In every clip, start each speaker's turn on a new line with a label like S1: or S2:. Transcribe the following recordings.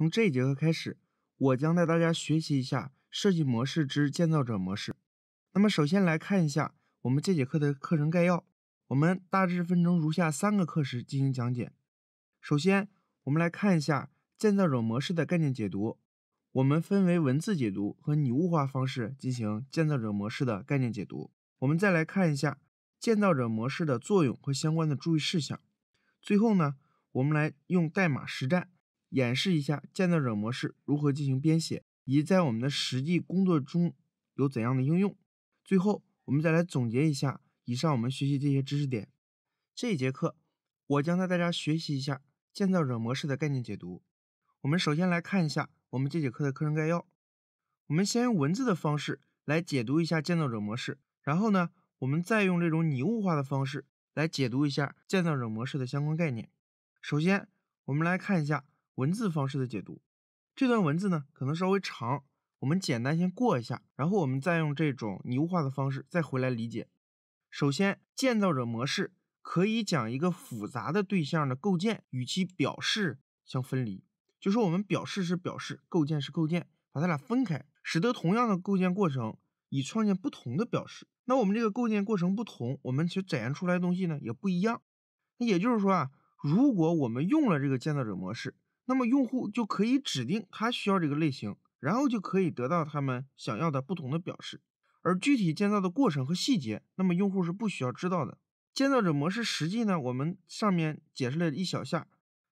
S1: 从这一节课开始，我将带大家学习一下设计模式之建造者模式。那么，首先来看一下我们这节课的课程概要。我们大致分成如下三个课时进行讲解。首先，我们来看一下建造者模式的概念解读。我们分为文字解读和拟物化方式进行建造者模式的概念解读。我们再来看一下建造者模式的作用和相关的注意事项。最后呢，我们来用代码实战。演示一下建造者模式如何进行编写，以及在我们的实际工作中有怎样的应用。最后，我们再来总结一下以上我们学习这些知识点。这节课我将带大家学习一下建造者模式的概念解读。我们首先来看一下我们这节课的课程概要。我们先用文字的方式来解读一下建造者模式，然后呢，我们再用这种拟物化的方式来解读一下建造者模式的相关概念。首先，我们来看一下。文字方式的解读，这段文字呢可能稍微长，我们简单先过一下，然后我们再用这种拟物化的方式再回来理解。首先，建造者模式可以讲一个复杂的对象的构建与其表示相分离，就是我们表示是表示，构建是构建，把它俩分开，使得同样的构建过程以创建不同的表示。那我们这个构建过程不同，我们实展现出来的东西呢也不一样。那也就是说啊，如果我们用了这个建造者模式。那么用户就可以指定他需要这个类型，然后就可以得到他们想要的不同的表示。而具体建造的过程和细节，那么用户是不需要知道的。建造者模式实际呢，我们上面解释了一小下，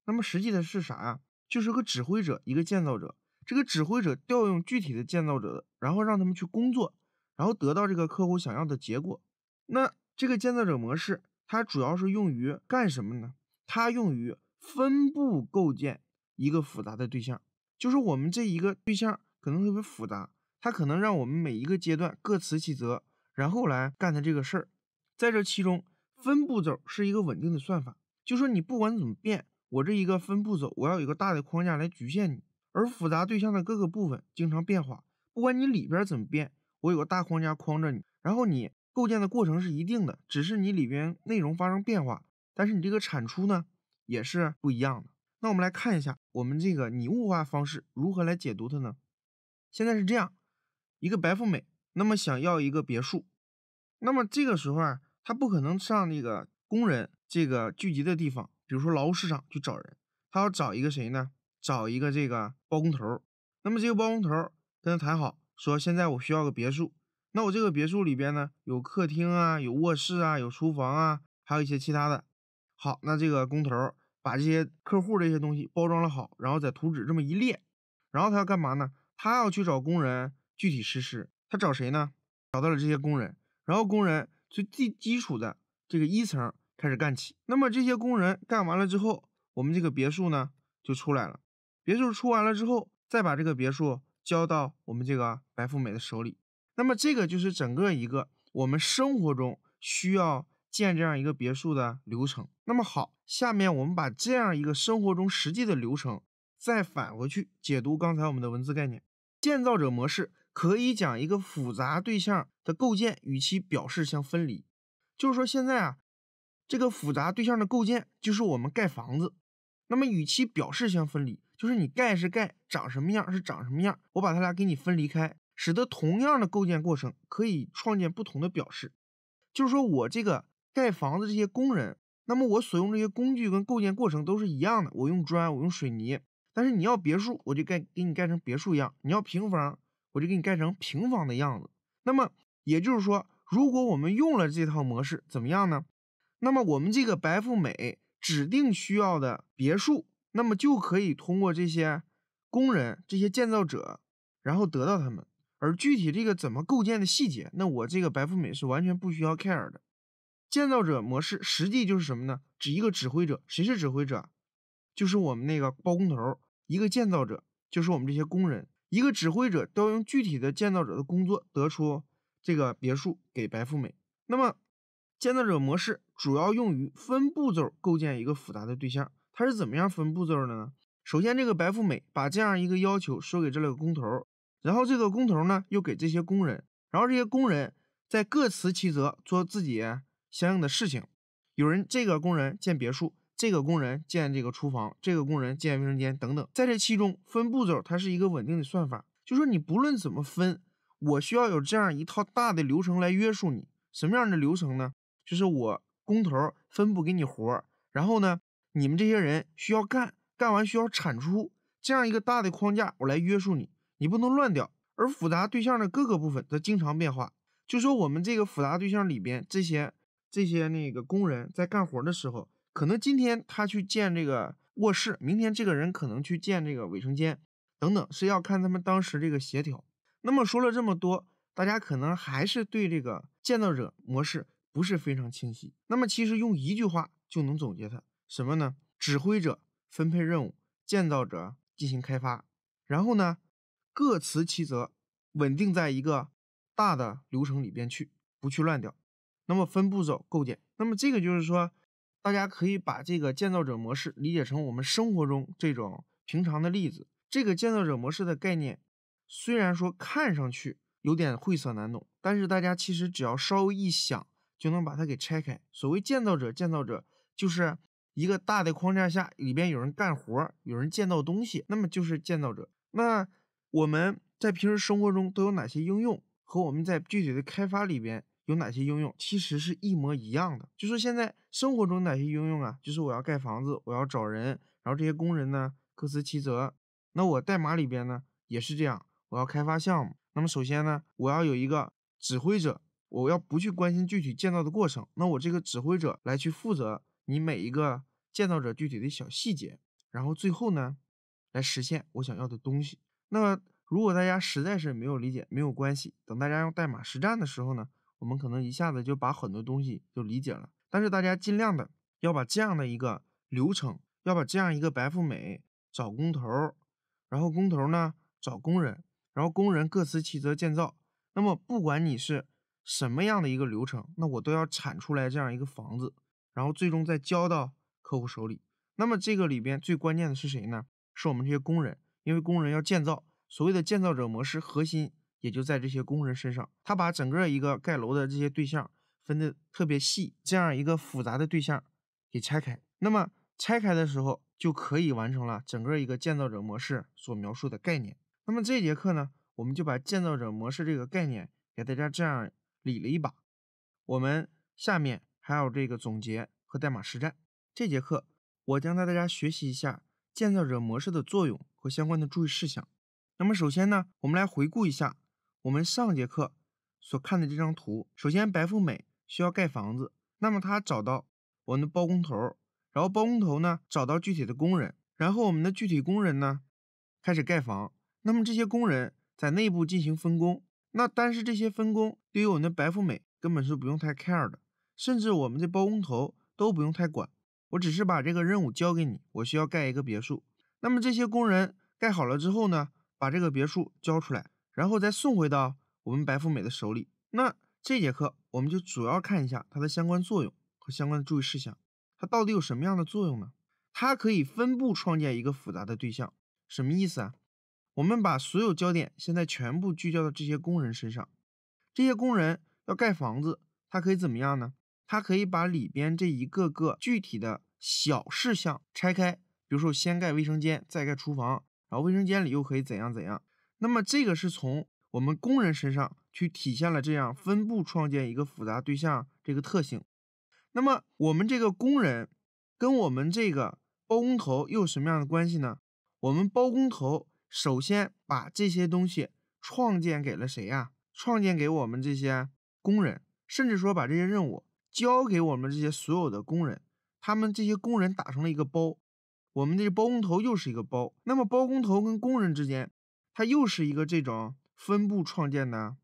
S1: 那么实际的是啥呀？就是个指挥者，一个建造者。这个指挥者调用具体的建造者，然后让他们去工作，然后得到这个客户想要的结果。那这个建造者模式它主要是用于干什么呢？它用于分布构建。一个复杂的对象，就是我们这一个对象可能特别复杂，它可能让我们每一个阶段各辞其责，然后来干的这个事儿，在这其中分步骤是一个稳定的算法，就说你不管怎么变，我这一个分步骤我要有一个大的框架来局限你，而复杂对象的各个部分经常变化，不管你里边怎么变，我有个大框架框着你，然后你构建的过程是一定的，只是你里边内容发生变化，但是你这个产出呢也是不一样的。那我们来看一下，我们这个拟物化方式如何来解读它呢？现在是这样一个白富美，那么想要一个别墅，那么这个时候啊，他不可能上那个工人这个聚集的地方，比如说劳务市场去找人，他要找一个谁呢？找一个这个包工头。那么这个包工头跟他谈好，说现在我需要个别墅，那我这个别墅里边呢，有客厅啊，有卧室啊，有厨房啊，还有一些其他的。好，那这个工头。把这些客户这些东西包装了好，然后在图纸这么一列，然后他要干嘛呢？他要去找工人具体实施，他找谁呢？找到了这些工人，然后工人最最基础的这个一层开始干起。那么这些工人干完了之后，我们这个别墅呢就出来了。别墅出完了之后，再把这个别墅交到我们这个白富美的手里。那么这个就是整个一个我们生活中需要。建这样一个别墅的流程，那么好，下面我们把这样一个生活中实际的流程再返回去解读刚才我们的文字概念。建造者模式可以讲一个复杂对象的构建与其表示相分离，就是说现在啊，这个复杂对象的构建就是我们盖房子，那么与其表示相分离，就是你盖是盖长什么样是长什么样，我把它俩给你分离开，使得同样的构建过程可以创建不同的表示，就是说我这个。盖房子这些工人，那么我所用这些工具跟构建过程都是一样的。我用砖，我用水泥。但是你要别墅，我就盖给你盖成别墅样；你要平房，我就给你盖成平房的样子。那么也就是说，如果我们用了这套模式，怎么样呢？那么我们这个白富美指定需要的别墅，那么就可以通过这些工人、这些建造者，然后得到他们。而具体这个怎么构建的细节，那我这个白富美是完全不需要 care 的。建造者模式实际就是什么呢？指一个指挥者，谁是指挥者？就是我们那个包工头。一个建造者就是我们这些工人。一个指挥者都要用具体的建造者的工作，得出这个别墅给白富美。那么，建造者模式主要用于分步骤构建一个复杂的对象。它是怎么样分步骤的呢？首先，这个白富美把这样一个要求说给这两个工头，然后这个工头呢又给这些工人，然后这些工人再各司其责做自己。相应的事情，有人这个工人建别墅，这个工人建这个厨房，这个工人建卫生间等等，在这其中分步骤，它是一个稳定的算法。就说你不论怎么分，我需要有这样一套大的流程来约束你。什么样的流程呢？就是我工头儿分布给你活儿，然后呢，你们这些人需要干，干完需要产出，这样一个大的框架我来约束你，你不能乱掉。而复杂对象的各个部分则经常变化，就说我们这个复杂对象里边这些。这些那个工人在干活的时候，可能今天他去建这个卧室，明天这个人可能去建这个卫生间，等等，是要看他们当时这个协调。那么说了这么多，大家可能还是对这个建造者模式不是非常清晰。那么其实用一句话就能总结它什么呢？指挥者分配任务，建造者进行开发，然后呢，各辞其责，稳定在一个大的流程里边去，不去乱掉。那么分步骤构建，那么这个就是说，大家可以把这个建造者模式理解成我们生活中这种平常的例子。这个建造者模式的概念，虽然说看上去有点晦涩难懂，但是大家其实只要稍微一想，就能把它给拆开。所谓建造者，建造者就是一个大的框架下，里边有人干活，有人建造东西，那么就是建造者。那我们在平时生活中都有哪些应用？和我们在具体的开发里边？有哪些应用其实是一模一样的。就说现在生活中哪些应用啊？就是我要盖房子，我要找人，然后这些工人呢各司其责。那我代码里边呢也是这样，我要开发项目。那么首先呢，我要有一个指挥者，我要不去关心具体建造的过程，那我这个指挥者来去负责你每一个建造者具体的小细节，然后最后呢来实现我想要的东西。那如果大家实在是没有理解，没有关系，等大家用代码实战的时候呢。我们可能一下子就把很多东西就理解了，但是大家尽量的要把这样的一个流程，要把这样一个白富美找工头，然后工头呢找工人，然后工人各司其责建造。那么不管你是什么样的一个流程，那我都要产出来这样一个房子，然后最终再交到客户手里。那么这个里边最关键的是谁呢？是我们这些工人，因为工人要建造，所谓的建造者模式核心。也就在这些工人身上，他把整个一个盖楼的这些对象分的特别细，这样一个复杂的对象给拆开。那么拆开的时候就可以完成了整个一个建造者模式所描述的概念。那么这节课呢，我们就把建造者模式这个概念给大家这样理了一把。我们下面还有这个总结和代码实战。这节课我将带大家学习一下建造者模式的作用和相关的注意事项。那么首先呢，我们来回顾一下。我们上节课所看的这张图，首先白富美需要盖房子，那么她找到我们的包工头，然后包工头呢找到具体的工人，然后我们的具体工人呢开始盖房。那么这些工人在内部进行分工，那但是这些分工对于我们的白富美根本是不用太 care 的，甚至我们的包工头都不用太管。我只是把这个任务交给你，我需要盖一个别墅。那么这些工人盖好了之后呢，把这个别墅交出来。然后再送回到我们白富美的手里。那这节课我们就主要看一下它的相关作用和相关的注意事项。它到底有什么样的作用呢？它可以分步创建一个复杂的对象。什么意思啊？我们把所有焦点现在全部聚焦到这些工人身上。这些工人要盖房子，他可以怎么样呢？他可以把里边这一个个具体的小事项拆开。比如说先盖卫生间，再盖厨房，然后卫生间里又可以怎样怎样。那么这个是从我们工人身上去体现了这样分布创建一个复杂对象这个特性。那么我们这个工人跟我们这个包工头又什么样的关系呢？我们包工头首先把这些东西创建给了谁呀？创建给我们这些工人，甚至说把这些任务交给我们这些所有的工人，他们这些工人打成了一个包，我们的包工头又是一个包。那么包工头跟工人之间。它又是一个这种分布创建的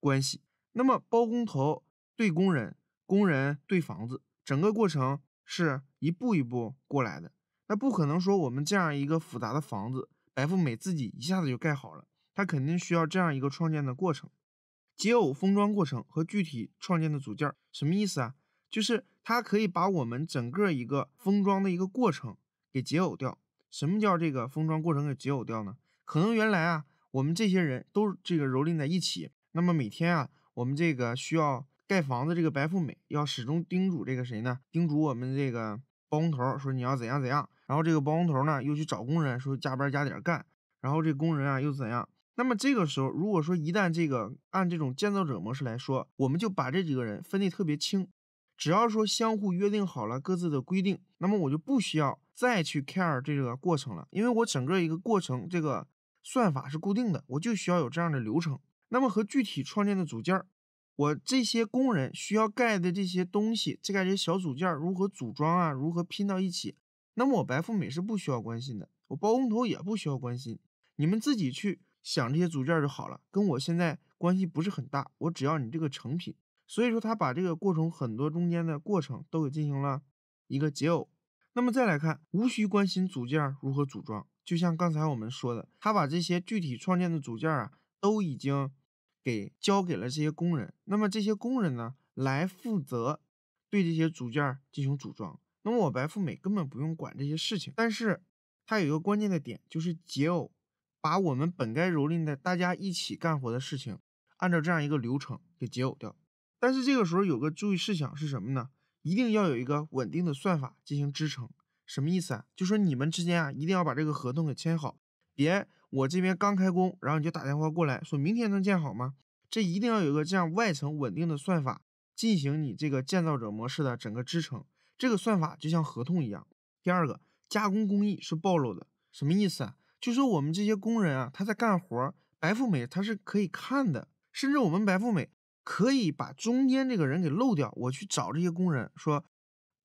S1: 关系，那么包工头对工人，工人对房子，整个过程是一步一步过来的。那不可能说我们这样一个复杂的房子，白富美自己一下子就盖好了，它肯定需要这样一个创建的过程。解耦封装过程和具体创建的组件什么意思啊？就是它可以把我们整个一个封装的一个过程给解耦掉。什么叫这个封装过程给解耦掉呢？可能原来啊，我们这些人都这个蹂躏在一起。那么每天啊，我们这个需要盖房子，这个白富美要始终叮嘱这个谁呢？叮嘱我们这个包工头说你要怎样怎样。然后这个包工头呢，又去找工人说加班加点干。然后这工人啊又怎样？那么这个时候，如果说一旦这个按这种建造者模式来说，我们就把这几个人分得特别清，只要说相互约定好了各自的规定，那么我就不需要再去 care 这个过程了，因为我整个一个过程这个。算法是固定的，我就需要有这样的流程。那么和具体创建的组件，我这些工人需要盖的这些东西，这这些小组件如何组装啊，如何拼到一起？那么我白富美是不需要关心的，我包工头也不需要关心，你们自己去想这些组件就好了，跟我现在关系不是很大，我只要你这个成品。所以说他把这个过程很多中间的过程都给进行了一个解耦。那么再来看，无需关心组件如何组装。就像刚才我们说的，他把这些具体创建的组件啊，都已经给交给了这些工人。那么这些工人呢，来负责对这些组件进行组装。那么我白富美根本不用管这些事情。但是，它有一个关键的点，就是解耦，把我们本该蹂躏的大家一起干活的事情，按照这样一个流程给解耦掉。但是这个时候有个注意事项是什么呢？一定要有一个稳定的算法进行支撑。什么意思啊？就说你们之间啊，一定要把这个合同给签好，别我这边刚开工，然后你就打电话过来说明天能建好吗？这一定要有一个这样外层稳定的算法进行你这个建造者模式的整个支撑，这个算法就像合同一样。第二个，加工工艺是暴露的，什么意思啊？就说我们这些工人啊，他在干活，白富美他是可以看的，甚至我们白富美可以把中间这个人给漏掉，我去找这些工人说。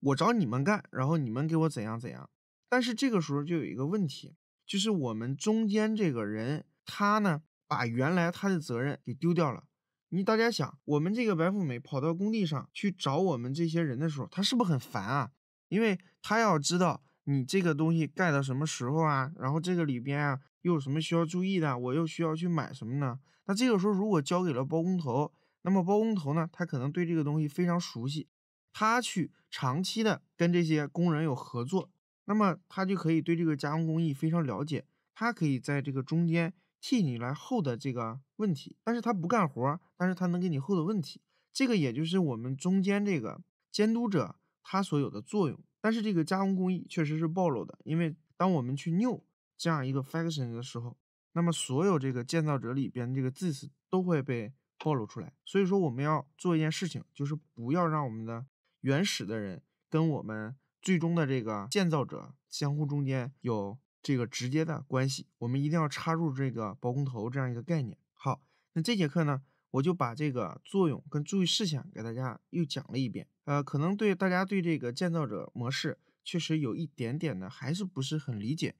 S1: 我找你们干，然后你们给我怎样怎样。但是这个时候就有一个问题，就是我们中间这个人，他呢把原来他的责任给丢掉了。你大家想，我们这个白富美跑到工地上去找我们这些人的时候，他是不是很烦啊？因为他要知道你这个东西盖到什么时候啊，然后这个里边啊又有什么需要注意的，我又需要去买什么呢？那这个时候如果交给了包工头，那么包工头呢，他可能对这个东西非常熟悉，他去。长期的跟这些工人有合作，那么他就可以对这个加工工艺非常了解，他可以在这个中间替你来 hold 的这个问题。但是他不干活，但是他能给你 h o l 的问题。这个也就是我们中间这个监督者他所有的作用。但是这个加工工艺确实是暴露的，因为当我们去 new 这样一个 faction 的时候，那么所有这个建造者里边这个字词都会被暴露出来。所以说我们要做一件事情，就是不要让我们的。原始的人跟我们最终的这个建造者相互中间有这个直接的关系，我们一定要插入这个包工头这样一个概念。好，那这节课呢，我就把这个作用跟注意事项给大家又讲了一遍。呃，可能对大家对这个建造者模式确实有一点点的还是不是很理解。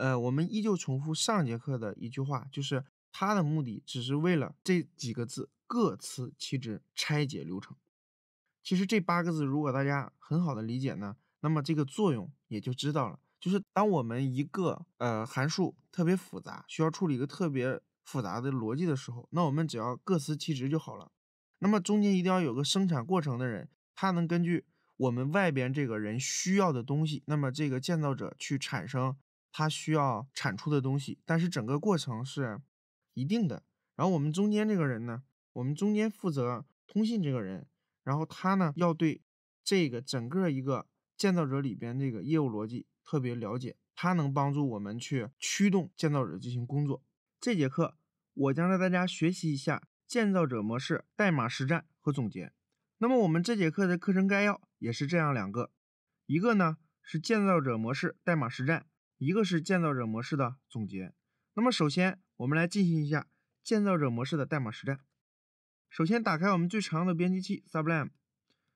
S1: 呃，我们依旧重复上节课的一句话，就是它的目的只是为了这几个字各司其职拆解流程。其实这八个字，如果大家很好的理解呢，那么这个作用也就知道了。就是当我们一个呃函数特别复杂，需要处理一个特别复杂的逻辑的时候，那我们只要各司其职就好了。那么中间一定要有个生产过程的人，他能根据我们外边这个人需要的东西，那么这个建造者去产生他需要产出的东西。但是整个过程是一定的。然后我们中间这个人呢，我们中间负责通信这个人。然后他呢，要对这个整个一个建造者里边这个业务逻辑特别了解，他能帮助我们去驱动建造者进行工作。这节课我将带大家学习一下建造者模式代码实战和总结。那么我们这节课的课程概要也是这样两个，一个呢是建造者模式代码实战，一个是建造者模式的总结。那么首先我们来进行一下建造者模式的代码实战。首先，打开我们最常用的编辑器 Sublime，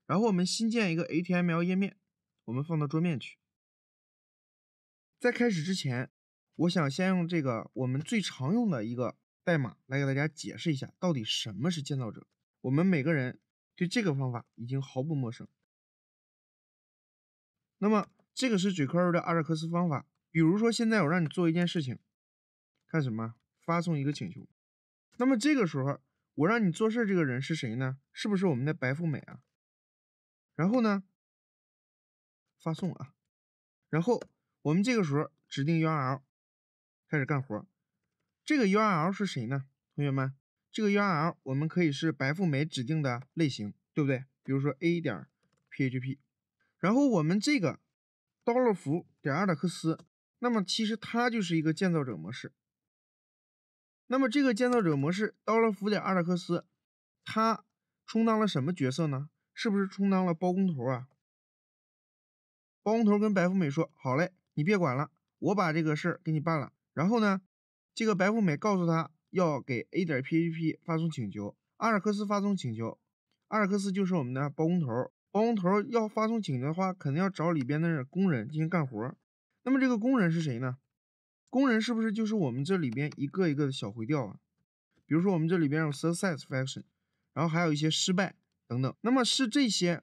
S1: 然后我们新建一个 HTML 页面，我们放到桌面去。在开始之前，我想先用这个我们最常用的一个代码来给大家解释一下，到底什么是建造者。我们每个人对这个方法已经毫不陌生。那么，这个是 jQuery 的阿尔克斯方法。比如说，现在我让你做一件事情，看什么？发送一个请求。那么这个时候。我让你做事这个人是谁呢？是不是我们的白富美啊？然后呢，发送啊，然后我们这个时候指定 URL 开始干活。这个 URL 是谁呢？同学们，这个 URL 我们可以是白富美指定的类型，对不对？比如说 a 点 php，然后我们这个 dollar 符点二塔克斯，那么其实它就是一个建造者模式。那么这个建造者模式到了福点阿尔克斯，他充当了什么角色呢？是不是充当了包工头啊？包工头跟白富美说：“好嘞，你别管了，我把这个事儿给你办了。”然后呢，这个白富美告诉他要给 A 点 PVP 发送请求，阿尔克斯发送请求，阿尔克斯就是我们的包工头。包工头要发送请求的话，肯定要找里边的工人进行干活。那么这个工人是谁呢？工人是不是就是我们这里边一个一个的小回调啊？比如说我们这里边有 success faction，然后还有一些失败等等。那么是这些，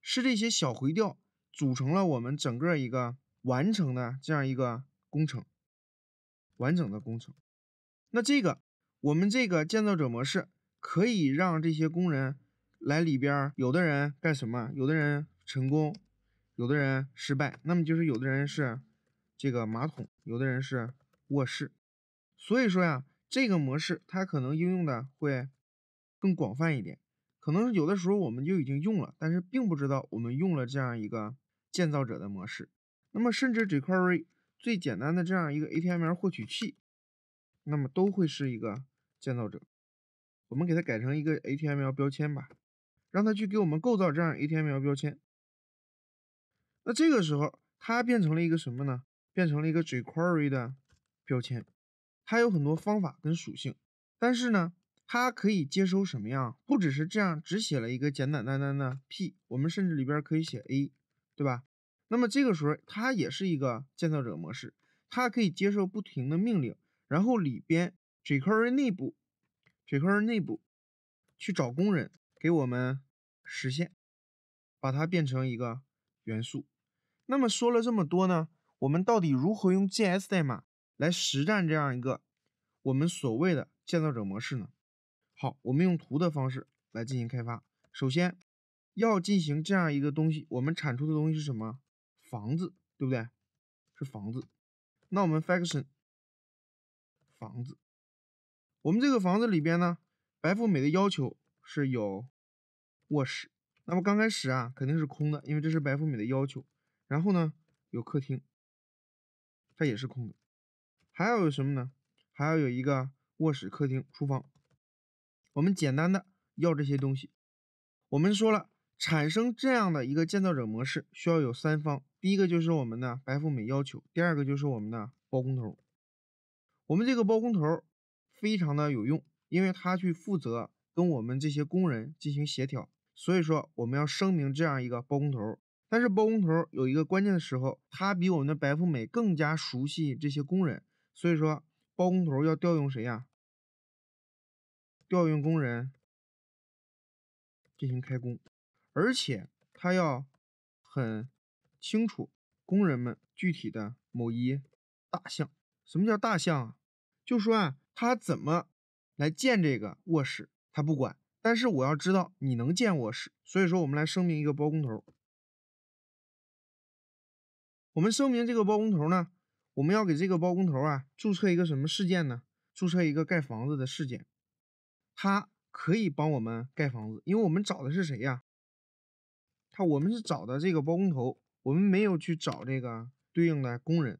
S1: 是这些小回调组成了我们整个一个完成的这样一个工程，完整的工程。那这个我们这个建造者模式可以让这些工人来里边，有的人干什么？有的人成功，有的人失败。那么就是有的人是这个马桶。有的人是卧室，所以说呀，这个模式它可能应用的会更广泛一点。可能有的时候我们就已经用了，但是并不知道我们用了这样一个建造者的模式。那么甚至这块最简单的这样一个 A T M L 获取器，那么都会是一个建造者。我们给它改成一个 A T M L 标签吧，让它去给我们构造这样 h A T M L 标签。那这个时候它变成了一个什么呢？变成了一个 jQuery 的标签，它有很多方法跟属性，但是呢，它可以接收什么呀？不只是这样，只写了一个简简单单的 p，我们甚至里边可以写 a，对吧？那么这个时候，它也是一个建造者模式，它可以接受不停的命令，然后里边 jQuery 内部，jQuery 内部去找工人给我们实现，把它变成一个元素。那么说了这么多呢？我们到底如何用 G S 代码来实战这样一个我们所谓的建造者模式呢？好，我们用图的方式来进行开发。首先，要进行这样一个东西，我们产出的东西是什么？房子，对不对？是房子。那我们 faction 房子，我们这个房子里边呢，白富美的要求是有卧室。那么刚开始啊，肯定是空的，因为这是白富美的要求。然后呢，有客厅。它也是空的，还要有什么呢？还要有一个卧室、客厅、厨房。我们简单的要这些东西。我们说了，产生这样的一个建造者模式需要有三方，第一个就是我们的白富美要求，第二个就是我们的包工头。我们这个包工头非常的有用，因为他去负责跟我们这些工人进行协调，所以说我们要声明这样一个包工头。但是包工头有一个关键的时候，他比我们的白富美更加熟悉这些工人，所以说包工头要调用谁呀？调用工人进行开工，而且他要很清楚工人们具体的某一大项。什么叫大项啊？就说啊，他怎么来建这个卧室，他不管。但是我要知道你能建卧室，所以说我们来声明一个包工头。我们声明，这个包工头呢，我们要给这个包工头啊注册一个什么事件呢？注册一个盖房子的事件。他可以帮我们盖房子，因为我们找的是谁呀？他，我们是找的这个包工头，我们没有去找这个对应的工人。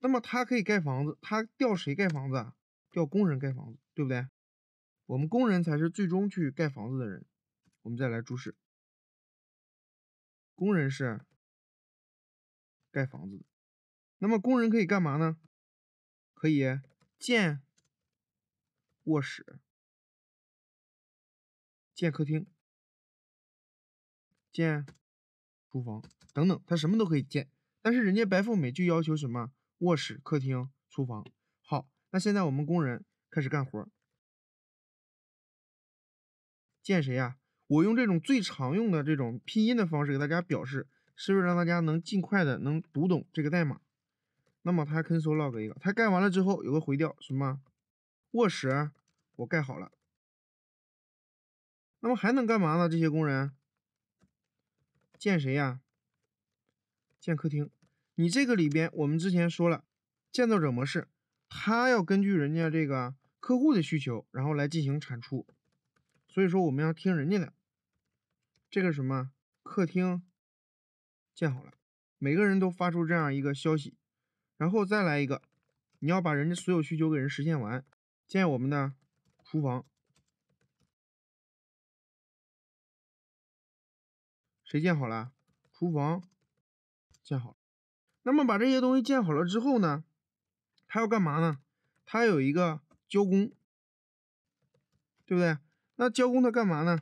S1: 那么他可以盖房子，他调谁盖房子啊？调工人盖房子，对不对？我们工人才是最终去盖房子
S2: 的人。我们再来注释，工人是。盖房子，那么工人可以干嘛呢？可以建卧室、建
S1: 客厅、建厨房等等，他什么都可以建。但是人家白富美就要求什么卧室、客厅、厨房。好，那现在我们工人开始干活，建谁啊？我用这种最常用的这种拼音的方式给大家表示。是不是让大家能尽快的能读懂这个代码？那么他 n s o log l 一个，他盖完了之后有个回调，什么卧室我盖好了。那么还能干嘛呢？这些工人建谁呀？建客厅。你这个里边我们之前说了，建造者模式，他要根据人家这个客户的需求，然后来进行产出。所以说我们要听人家的。这个什么客厅？建好了，每个人都发出这样一个消息，然后再来一个，你要把人家所有需求给人实现完。建我们的厨房，
S2: 谁建好了？厨房
S1: 建好。那么把这些东西建好了之后呢，他要干嘛呢？他有一个交工，对不对？那交工他干嘛呢？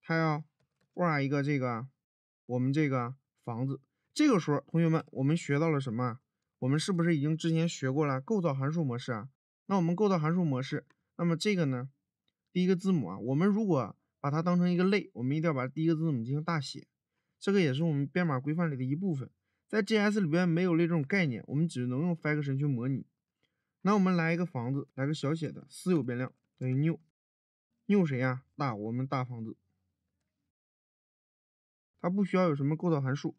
S1: 他要画一个这个，我们这个。房子，这个时候，同学们，我们学到了什么？我们是不是已经之前学过了构造函数模式啊？那我们构造函数模式，那么这个呢？第一个字母啊，我们如果把它当成一个类，我们一定要把第一个字母进行大写。这个也是我们编码规范里的一部分，在 JS 里边没有类这种概念，我们只能用 function 去模拟。那我们来一个房子，来个小写的私有变量等于 new new 谁呀？大我们大房子。它不需要有什么构造函数。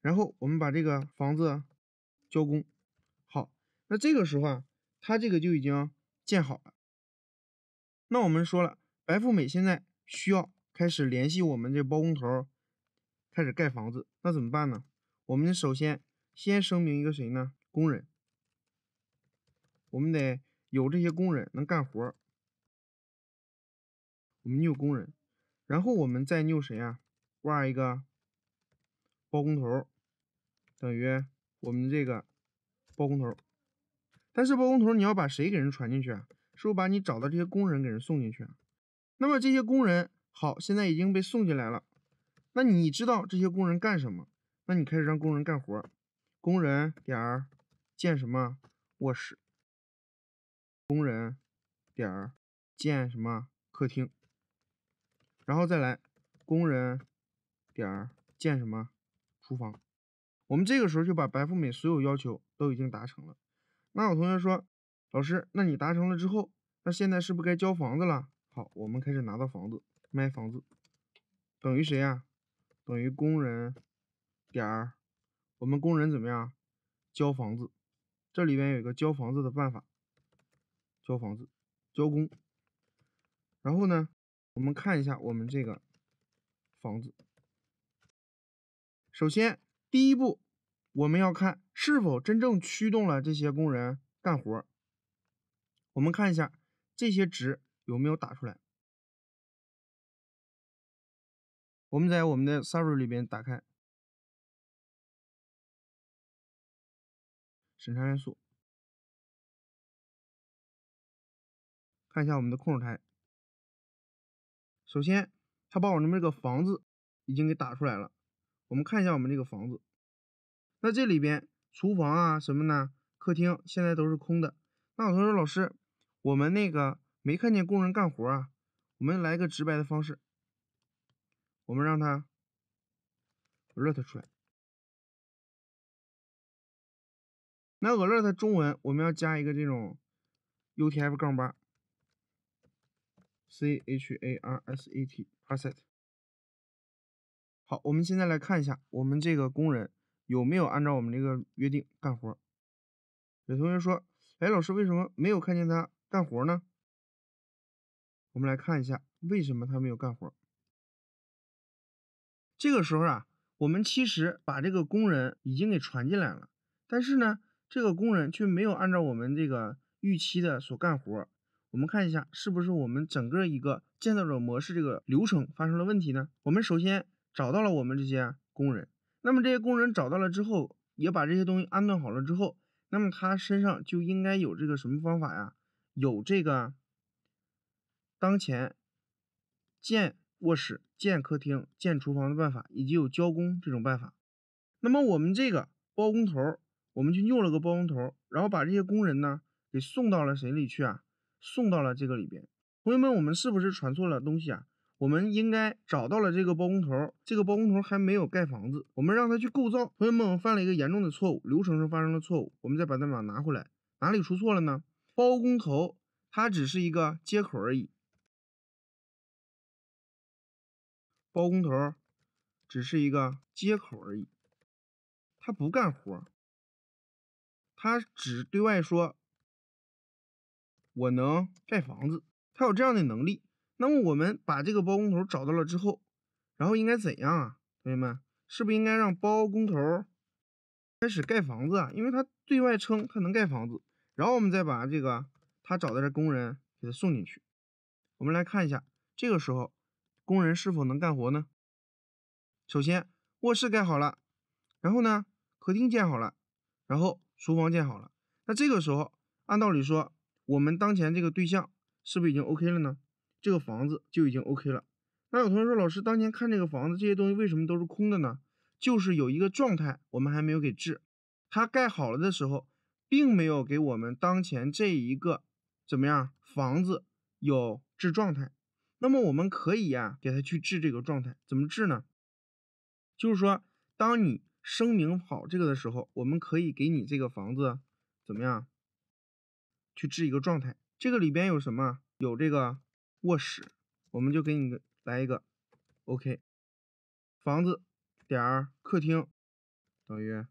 S1: 然后我们把这个房子交工，好，那这个时候啊，它这个就已经建好了。那我们说了，白富美现在需要开始联系我们这包工头，开始盖房子，那怎么办呢？我们首先先声明一个谁呢？工人，我们得有这些工人能干活我们有工人。然后我们再拗谁啊？挖一个包工头，等于我们这个包工头。但是包工头，你要把谁给人传进去啊？是不把你找的这些工人给人送进去啊？那么这些工人好，现在已经被送进来了。那你知道这些工人干什么？那你开始让工人干活工人点儿建什么卧室？工人点儿建什么客厅？然后再来，工人点建什么厨房？我们这个时候就把白富美所有要求都已经达成了。那有同学说，老师，那你达成了之后，那现在是不是该交房子了？好，我们开始拿到房子，卖房子等于谁呀？等于工人点儿，我们工人怎么样？交房子，这里边有一个交房子的办法，交房子交工，然后呢？我们看一下我们这个房子。首先，第一步，我们要看是否真正驱动了这些工人干活。我们看一下这些值有没有打出来。
S2: 我们在我们的 s e r v e r 里边打开审查元素，看一下我们的控制台。
S1: 首先，他把我们这个房子已经给打出来了。我们看一下我们这个房子，那这里边厨房啊，什么呢？客厅现在都是空的。那有同学说：“老师，我们那个没看见工人干活啊。”我们来个直白的方式，我们让它 alert 出
S2: 来。那 alert 中文我们要加
S1: 一个这种 u t f 杠八，C H A R S A T，ParseT。好，我们现在来看一下，我们这个工人有没有按照我们这个约定干活？有同学说：“哎，老师，为什么没有看见他干活呢？”我们来看一下，为什么他没有干活？这个时候啊，我们其实把这个工人已经给传进来了，但是呢，这个工人却没有按照我们这个预期的所干活。我们看一下，是不是我们整个一个建造者模式这个流程发生了问题呢？我们首先找到了我们这些工人，那么这些工人找到了之后，也把这些东西安顿好了之后，那么他身上就应该有这个什么方法呀？有这个当前建卧室、建客厅、建厨房的办法，以及有交工这种办法。那么我们这个包工头，我们去拗了个包工头，然后把这些工人呢给送到了谁里去啊？送到了这个里边，同学们，我们是不是传错了东西啊？我们应该找到了这个包工头，这个包工头还没有盖房子，我们让他去构造。同学们我们犯了一个严重的错误，流程上发生了错误。我们再把代码拿回来，哪里出错了呢？包工头他只是一个接口而已，
S2: 包工头只是一个接口而已，他不干活，他只对外说。
S1: 我能盖房子，他有这样的能力。那么我们把这个包工头找到了之后，然后应该怎样啊？同学们，是不是应该让包工头开始盖房子啊？因为他对外称他能盖房子，然后我们再把这个他找的这工人给他送进去。我们来看一下，这个时候工人是否能干活呢？首先卧室盖好了，然后呢客厅建好了，然后厨房建好了。那这个时候按道理说。我们当前这个对象是不是已经 OK 了呢？这个房子就已经 OK 了。那有同学说，老师，当前看这个房子，这些东西为什么都是空的呢？就是有一个状态，我们还没有给置。它盖好了的时候，并没有给我们当前这一个怎么样房子有置状态。那么我们可以呀，给它去置这个状态。怎么置呢？就是说，当你声明好这个的时候，我们可以给你这个房子怎么样？去置一个状态，这个里边有什么？有这个卧室，我们就给你来一个，OK。房子点客厅
S2: 等于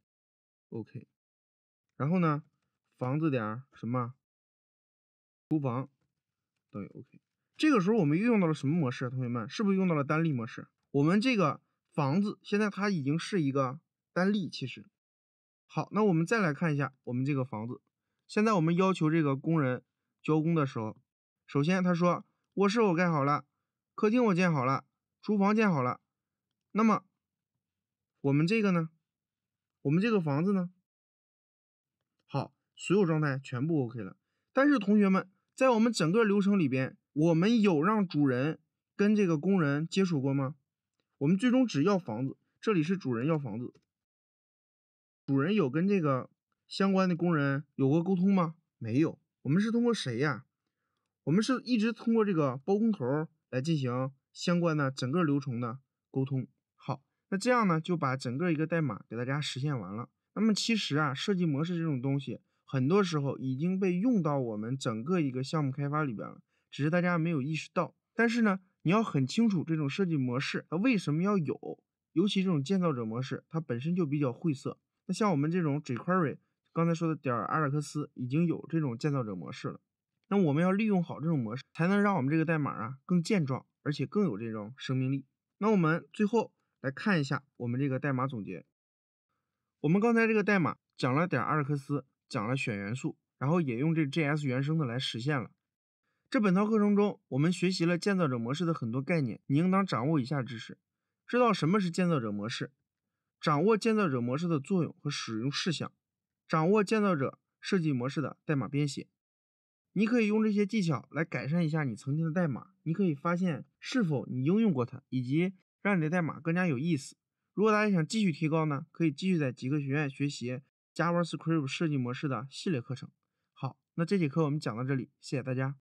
S2: OK，然后呢，房子点
S1: 什么？厨房等于 OK。这个时候我们又用到了什么模式同学们，是不是用到了单例模式？我们这个房子现在它已经是一个单例，其实。好，那我们再来看一下我们这个房子。现在我们要求这个工人交工的时候，首先他说卧室我盖好了，客厅我建好了，厨房建好了。那么我们这个呢？我们这个房子呢？好，所有状态全部 OK 了。但是同学们，在我们整个流程里边，我们有让主人跟这个工人接触过吗？我们最终只要房子，这里是主人要房子，主人有跟这个？相关的工人有过沟通吗？没有，我们是通过谁呀？我们是一直通过这个包工头来进行相关的整个流程的沟通。好，那这样呢就把整个一个代码给大家实现完了。那么其实啊，设计模式这种东西，很多时候已经被用到我们整个一个项目开发里边了，只是大家没有意识到。但是呢，你要很清楚这种设计模式它为什么要有，尤其这种建造者模式，它本身就比较晦涩。那像我们这种 jQuery。刚才说的点儿阿尔克斯已经有这种建造者模式了，那我们要利用好这种模式，才能让我们这个代码啊更健壮，而且更有这种生命力。那我们最后来看一下我们这个代码总结。我们刚才这个代码讲了点儿阿尔克斯，讲了选元素，然后也用这 JS 原生的来实现了。这本套课程中，我们学习了建造者模式的很多概念，你应当掌握以下知识：知道什么是建造者模式，掌握建造者模式的作用和使用事项。掌握建造者设计模式的代码编写，你可以用这些技巧来改善一下你曾经的代码。你可以发现是否你应用过它，以及让你的代码更加有意思。如果大家想继续提高呢，可以继续在极客学院学习 Java Script 设计模式的系列课程。好，那这节课我们讲到这里，谢谢大家。